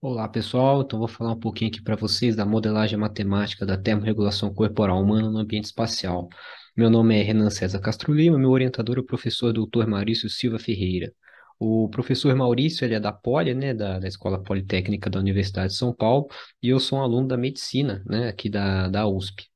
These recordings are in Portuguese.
Olá pessoal, então vou falar um pouquinho aqui para vocês da modelagem matemática da termorregulação corporal humana no ambiente espacial. Meu nome é Renan César Castro Lima, meu orientador é o professor Dr. Maurício Silva Ferreira. O professor Maurício ele é da Poli, né, da, da Escola Politécnica da Universidade de São Paulo, e eu sou um aluno da medicina, né, aqui da, da USP.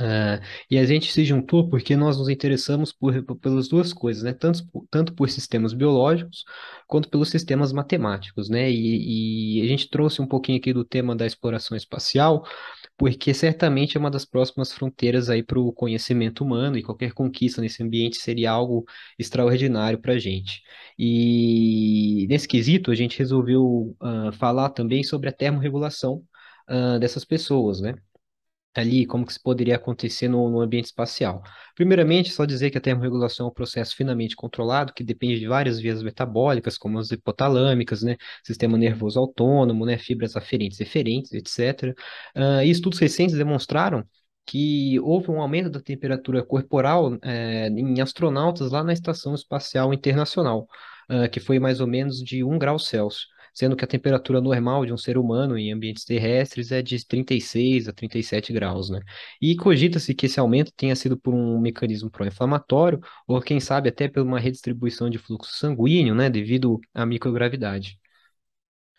Uh, e a gente se juntou porque nós nos interessamos por, por, pelas duas coisas, né? Tanto, tanto por sistemas biológicos quanto pelos sistemas matemáticos, né? E, e, a gente trouxe um pouquinho aqui do tema da exploração espacial, porque certamente é uma das próximas fronteiras aí para o conhecimento humano e qualquer conquista nesse ambiente seria algo extraordinário para a gente. E nesse quesito, a gente resolveu uh, falar também sobre a termorregulação uh, dessas pessoas, né? ali, como que isso poderia acontecer no, no, ambiente espacial. Primeiramente, só dizer que a termorregulação é um processo finamente controlado, que depende de várias vias metabólicas, como as hipotalâmicas, né, sistema nervoso autônomo, né, fibras aferentes e eferentes, etc. Uh, ah, e estudos recentes demonstraram que houve um aumento da temperatura corporal é, em astronautas lá na Estação Espacial Internacional, uh, que foi mais ou menos de 1 grau Celsius sendo que a temperatura normal de um ser humano em ambientes terrestres é de 36 a 37 graus, né? E cogita-se que esse aumento tenha sido por um mecanismo pró-inflamatório, ou quem sabe até por uma redistribuição de fluxo sanguíneo, né, devido à microgravidade.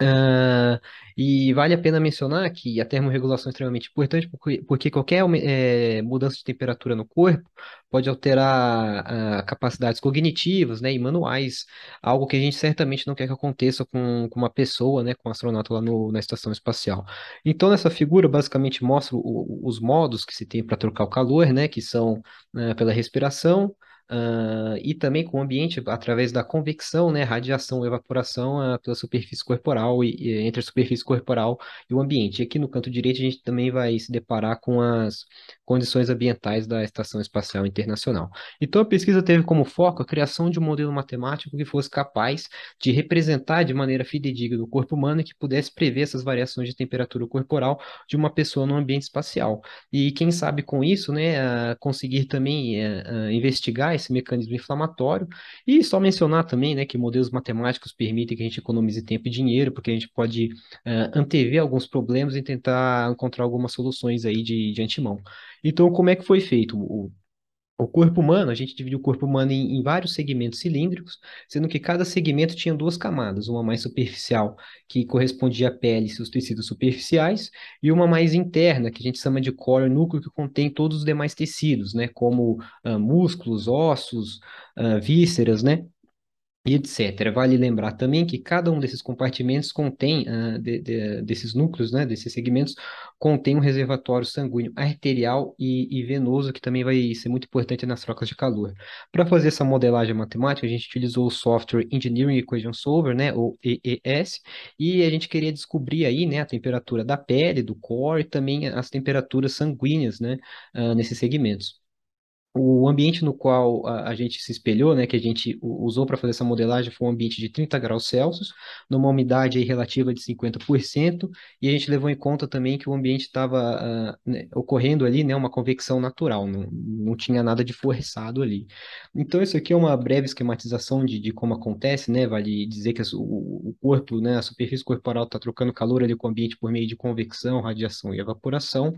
Ah, e vale a pena mencionar que a termorregulação é extremamente importante porque, porque qualquer é, mudança de temperatura no corpo pode alterar a ah, capacidades cognitivas né, e manuais, algo que a gente certamente não quer que aconteça com, com uma pessoa, né, com um astronauta lá no, na estação espacial. Então, nessa figura, basicamente mostra o, os modos que se tem para trocar o calor, né, que são ah, pela respiração, Uh, e também com o ambiente através da convecção, né, radiação, evaporação uh, pela superfície corporal e, e, entre a superfície corporal e o ambiente. E aqui no canto direito a gente também vai se deparar com as condições ambientais da Estação Espacial Internacional. Então a pesquisa teve como foco a criação de um modelo matemático que fosse capaz de representar de maneira fidedigna o corpo humano e que pudesse prever essas variações de temperatura corporal de uma pessoa no ambiente espacial. E quem sabe com isso, né, ah, conseguir também eh, ah, investigar esse mecanismo inflamatório. E só mencionar também né, que modelos matemáticos permitem que a gente economize tempo e dinheiro, porque a gente pode uh, antever alguns problemas e tentar encontrar algumas soluções aí de, de antemão. Então, como é que foi feito? O, o corpo humano, a gente divide o corpo humano em, em, vários segmentos cilíndricos, sendo que cada segmento tinha duas camadas, uma mais superficial, que correspondia à pele e seus tecidos superficiais, e uma mais interna, que a gente chama de core, núcleo que contém todos os demais tecidos, né, como ah, músculos, ossos, ah, vísceras, né, e etc. Vale lembrar também que cada um desses compartimentos contém, uh, de, de, desses núcleos, né, desses segmentos, contém um reservatório sanguíneo arterial e, e, venoso, que também vai ser muito importante nas trocas de calor. Para fazer essa modelagem matemática, a gente utilizou o software Engineering Equation Solver, né, ou EES, e a gente queria descobrir aí, né, a temperatura da pele, do core, e também as temperaturas sanguíneas, né, uh, nesses segmentos o ambiente no qual a, a, gente se espelhou, né, que a gente usou para fazer essa modelagem, foi um ambiente de 30 graus Celsius, numa umidade relativa de 50%, e a gente levou em conta também que o ambiente estava uh, ah, né, ocorrendo ali né, uma convecção natural, não, não tinha nada de forçado ali. Então, isso aqui é uma breve esquematização de, de como acontece, né, vale dizer que a, o, o corpo, né, a superfície corporal está trocando calor ali com o ambiente por meio de convecção, radiação e evaporação,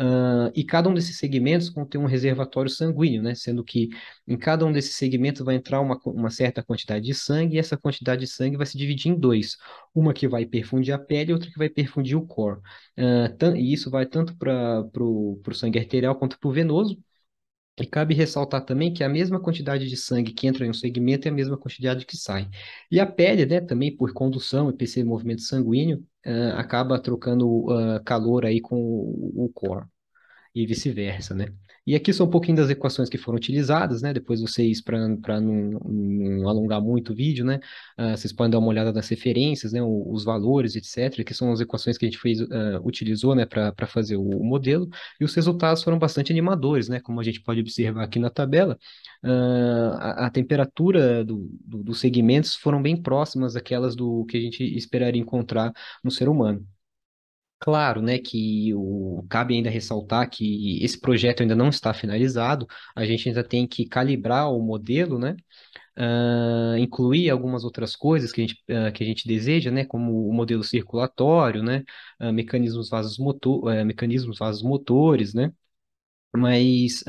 uh, e cada um desses segmentos contém um reservatório sanguíneo sanguíneo, né? Sendo que em cada um desses segmentos vai entrar uma, uma certa quantidade de sangue e essa quantidade de sangue vai se dividir em dois. Uma que vai perfundir a pele e outra que vai perfundir o core. Uh, e isso vai tanto para o sangue arterial quanto para o venoso. E cabe ressaltar também que a mesma quantidade de sangue que entra em um segmento é a mesma quantidade que sai. E a pele, né, também por condução e movimento sanguíneo, uh, acaba trocando uh, calor aí com o, o core e vice-versa, né? E aqui são um pouquinho das equações que foram utilizadas, né? Depois vocês, para não, não, alongar muito o vídeo, né? Uh, vocês podem dar uma olhada nas referências, né? O, os valores, etc., que são as equações que a gente fez, uh, utilizou, né? Para fazer o, o, modelo. E os resultados foram bastante animadores, né? Como a gente pode observar aqui na tabela, uh, a, a, temperatura do, do, dos segmentos foram bem próximas daquelas do que a gente esperaria encontrar no ser humano. Claro, né, que o, cabe ainda ressaltar que esse projeto ainda não está finalizado, a gente ainda tem que calibrar o modelo, né, uh, incluir algumas outras coisas que a gente, uh, que a gente deseja, né, como o modelo circulatório, né, uh, mecanismos vasos motor, mecanismos vasos motores, né, mas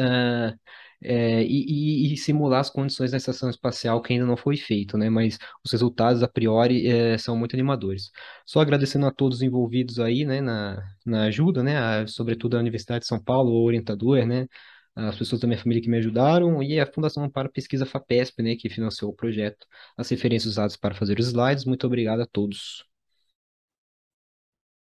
é, e, e, e, simular as condições da estação espacial que ainda não foi feito, né? Mas os resultados a priori é, são muito animadores. Só agradecendo a todos envolvidos aí, né, na, na ajuda, né? A, sobretudo a Universidade de São Paulo, o orientador, né? As pessoas da minha família que me ajudaram e a Fundação para Pesquisa FAPESP, né, que financiou o projeto. As referências usadas para fazer os slides. Muito obrigado a todos.